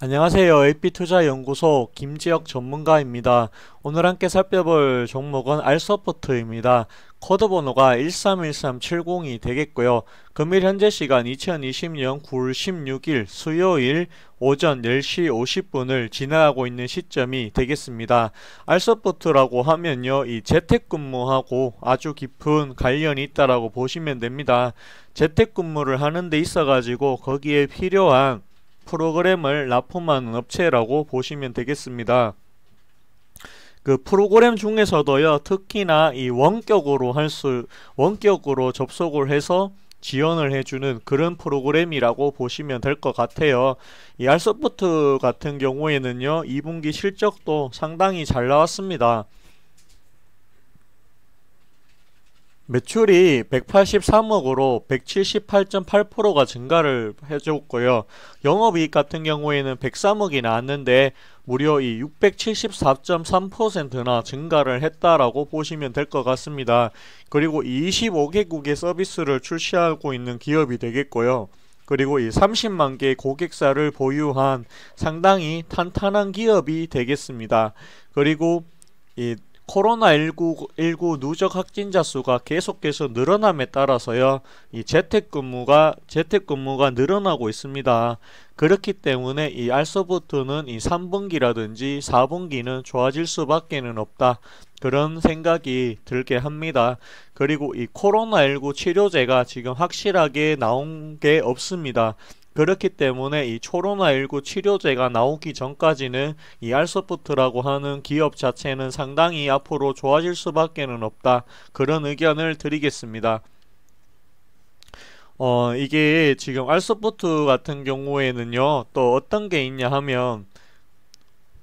안녕하세요. AP투자연구소 김지혁 전문가입니다. 오늘 함께 살펴볼 종목은 알서포트입니다. 코드 번호가 131370이 되겠고요. 금일 현재 시간 2020년 9월 16일 수요일 오전 10시 50분을 지나가고 있는 시점이 되겠습니다. 알서포트라고 하면요. 이 재택근무하고 아주 깊은 관련이 있다라고 보시면 됩니다. 재택근무를 하는 데 있어 가지고 거기에 필요한 프로그램을 납품하는 업체라고 보시면 되겠습니다. 그 프로그램 중에서도요 특히나 이 원격으로 할수 원격으로 접속을 해서 지원을 해주는 그런 프로그램이라고 보시면 될 것 같아요. 이 알소프트 같은 경우에는요 2분기 실적도 상당히 잘 나왔습니다. 매출이 183억으로 178.8%가 증가를 해줬고요. 영업이익 같은 경우에는 103억이 나왔는데 무려 이 674.3%나 증가를 했다라고 보시면 될 것 같습니다. 그리고 25개국의 서비스를 출시하고 있는 기업이 되겠고요. 그리고 이 30만 개의 고객사를 보유한 상당히 탄탄한 기업이 되겠습니다. 그리고 이 코로나19 19 누적 확진자 수가 계속해서 늘어남에 따라서요. 이 재택근무가 재택근무가 늘어나고 있습니다. 그렇기 때문에 이 알서부터는 이 3분기라든지 4분기는 좋아질 수밖에는 없다. 그런 생각이 들게 합니다. 그리고 이 코로나19 치료제가 지금 확실하게 나온 게 없습니다. 그렇기 때문에 이 코로나19 치료제가 나오기 전까지는 이 알소프트라고 하는 기업 자체는 상당히 앞으로 좋아질 수밖에는 없다. 그런 의견을 드리겠습니다. 어, 이게 지금 알소프트 같은 경우에는요, 또 어떤 게 있냐 하면,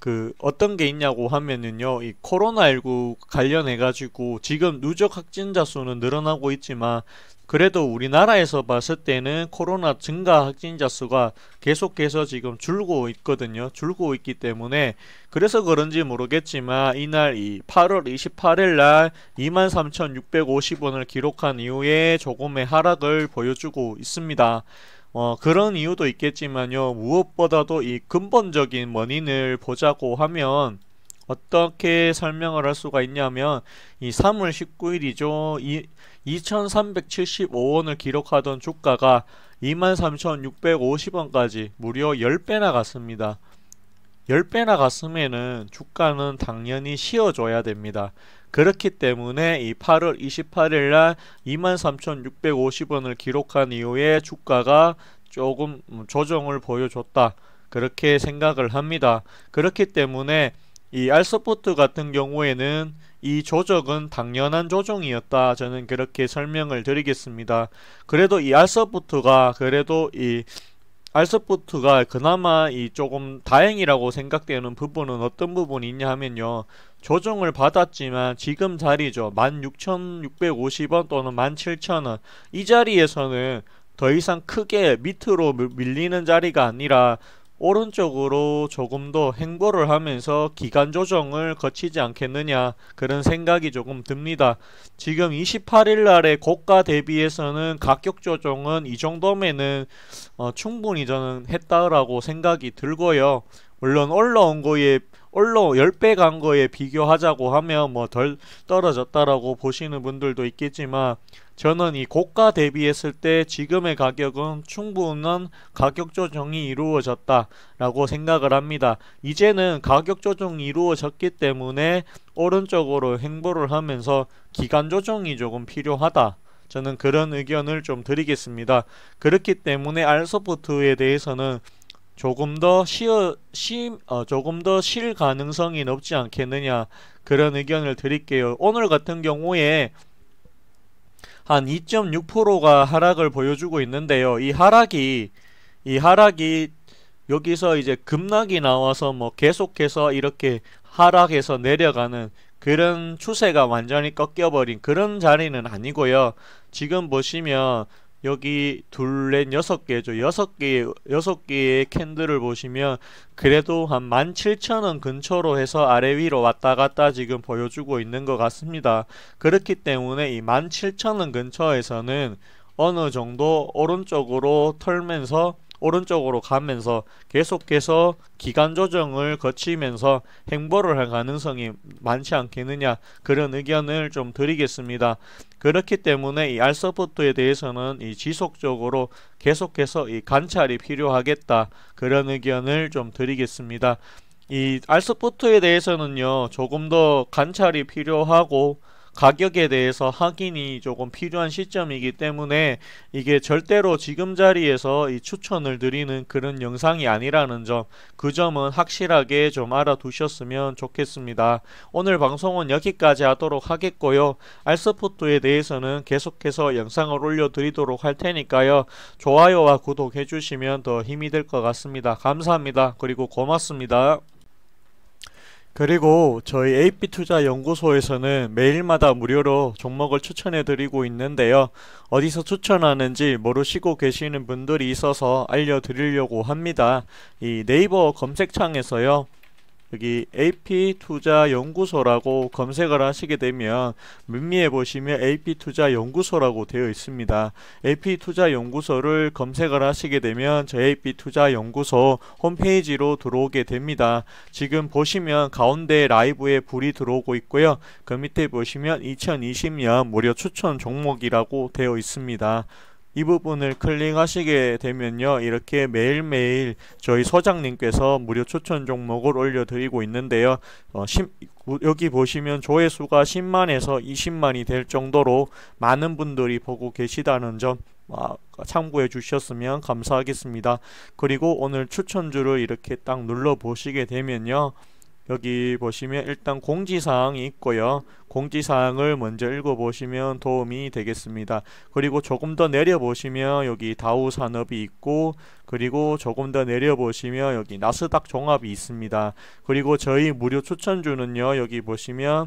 그 어떤 게 있냐고 하면은요 이 코로나19 관련해 가지고 지금 누적 확진자 수는 늘어나고 있지만 그래도 우리나라에서 봤을 때는 코로나 증가 확진자 수가 계속해서 지금 줄고 있거든요 줄고 있기 때문에 그래서 그런지 모르겠지만 이날 이 8월 28일 날 23,650원을 기록한 이후에 조금의 하락을 보여주고 있습니다 어, 그런 이유도 있겠지만요. 무엇보다도 이 근본적인 원인을 보자고 하면 어떻게 설명을 할 수가 있냐면 이 3월 19일이죠. 이 2375원을 기록하던 주가가 23,650원까지 무려 10배나 갔습니다. 10배나 갔으면은 주가는 당연히 쉬어줘야 됩니다. 그렇기 때문에 이 8월 28일 날 23,650원을 기록한 이후에 주가가 조금 조정을 보여줬다. 그렇게 생각을 합니다. 그렇기 때문에 이 알서포트 같은 경우에는 이 조정은 당연한 조정이었다. 저는 그렇게 설명을 드리겠습니다. 그래도 이 알서포트가 그래도 이 알서포트가 그나마 이 조금 다행이라고 생각되는 부분은 어떤 부분이 있냐 하면요 조정을 받았지만 지금 자리죠 16,650원 또는 17,000원 이 자리에서는 더 이상 크게 밑으로 밀리는 자리가 아니라 오른쪽으로 조금 더 행보를 하면서 기간 조정을 거치지 않겠느냐 그런 생각이 조금 듭니다. 지금 28일 날의 고가 대비해서는 가격 조정은 이 정도면은 어, 충분히 저는 했다라고 생각이 들고요. 물론 올라온 거에 올로 10배 간 거에 비교하자고 하면 뭐 덜 떨어졌다라고 보시는 분들도 있겠지만 저는 이 고가 대비했을 때 지금의 가격은 충분한 가격 조정이 이루어졌다 라고 생각을 합니다. 이제는 가격 조정이 이루어졌기 때문에 오른쪽으로 행보를 하면서 기간 조정이 조금 필요하다 저는 그런 의견을 좀 드리겠습니다. 그렇기 때문에 알소프트에 대해서는 조금 더 쉬어 쉬, 어, 조금 더 쉴 가능성이 높지 않겠느냐 그런 의견을 드릴게요. 오늘 같은 경우에 한 2.6%가 하락을 보여주고 있는데요. 이 하락이 이 하락이 여기서 이제 급락이 나와서 뭐 계속해서 이렇게 하락해서 내려가는 그런 추세가 완전히 꺾여버린 그런 자리는 아니고요. 지금 보시면 여기 둘넷 여섯 개죠. 여섯 개 여섯 개의 캔들을 보시면 그래도 한 17,000원 근처로 해서 아래 위로 왔다 갔다 지금 보여주고 있는 것 같습니다. 그렇기 때문에 이 17,000원 근처에서는 어느 정도 오른쪽으로 털면서 오른쪽으로 가면서 계속해서 기간 조정을 거치면서 행보를 할 가능성이 많지 않겠느냐 그런 의견을 좀 드리겠습니다. 그렇기 때문에 이 알서포트에 대해서는 이 지속적으로 계속해서 이 관찰이 필요하겠다 그런 의견을 좀 드리겠습니다. 이 알서포트에 대해서는요 조금 더 관찰이 필요하고 가격에 대해서 확인이 조금 필요한 시점이기 때문에 이게 절대로 지금 자리에서 이 추천을 드리는 그런 영상이 아니라는 점 그 점은 확실하게 좀 알아두셨으면 좋겠습니다. 오늘 방송은 여기까지 하도록 하겠고요. 알스포트에 대해서는 계속해서 영상을 올려드리도록 할 테니까요. 좋아요와 구독해주시면 더 힘이 될 것 같습니다. 감사합니다. 그리고 고맙습니다. 그리고 저희 AP투자연구소에서는 매일마다 무료로 종목을 추천해드리고 있는데요. 어디서 추천하는지 모르시고 계시는 분들이 있어서 알려드리려고 합니다. 이 네이버 검색창에서요. 여기 AP투자연구소라고 검색을 하시게 되면 문미에 보시면 AP투자연구소라고 되어 있습니다. AP투자연구소를 검색을 하시게 되면 저 AP투자연구소 홈페이지로 들어오게 됩니다. 지금 보시면 가운데 라이브에 불이 들어오고 있고요. 그 밑에 보시면 2020년 무료 추천 종목이라고 되어 있습니다. 이 부분을 클릭하시게 되면요 이렇게 매일매일 저희 소장님께서 무료 추천 종목을 올려드리고 있는데요 어, 1 여기 보시면 조회수가 10만에서 20만이 될 정도로 많은 분들이 보고 계시다는 점 아, 참고해 주셨으면 감사하겠습니다 그리고 오늘 추천주를 이렇게 딱 눌러 보시게 되면요 여기 보시면 일단 공지사항이 있고요. 공지사항을 먼저 읽어보시면 도움이 되겠습니다. 그리고 조금 더 내려보시면 여기 다우산업이 있고 그리고 조금 더 내려보시면 여기 나스닥 종합이 있습니다. 그리고 저희 무료 추천주는요. 여기 보시면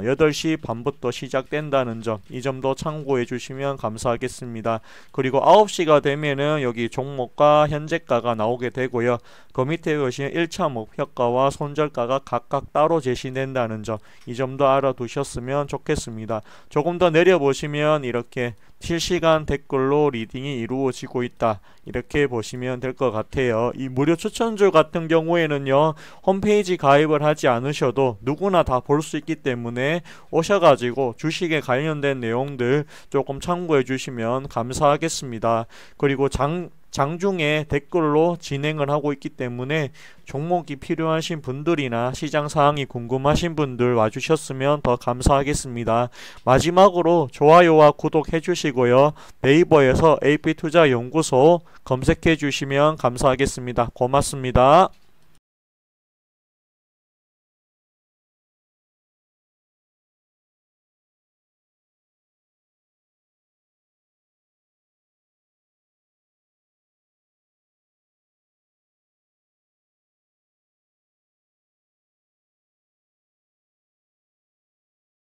어, 8시 반부터 시작된다는 점 이 점도 참고해 주시면 감사하겠습니다. 그리고 9시가 되면은 여기 종목과 현재가가 나오게 되고요. 그 밑에 보시면 1차 목표가와 손절가가 각각 따로 제시된다는 점 이 점도 알아두셨으면 좋겠습니다. 조금 더 내려보시면 이렇게 실시간 댓글로 리딩이 이루어지고 있다 이렇게 보시면 될 것 같아요 이 무료 추천주 같은 경우에는요 홈페이지 가입을 하지 않으셔도 누구나 다 볼 수 있기 때문에 부분에 오셔가지고 주식에 관련된 내용들 조금 참고해 주시면 감사하겠습니다. 그리고 장 장중에 댓글로 진행을 하고 있기 때문에 종목이 필요하신 분들이나 시장 사항이 궁금하신 분들 와주셨으면 더 감사하겠습니다. 마지막으로 좋아요와 구독해 주시고요. 네이버에서 AP투자연구소 검색해 주시면 감사하겠습니다. 고맙습니다.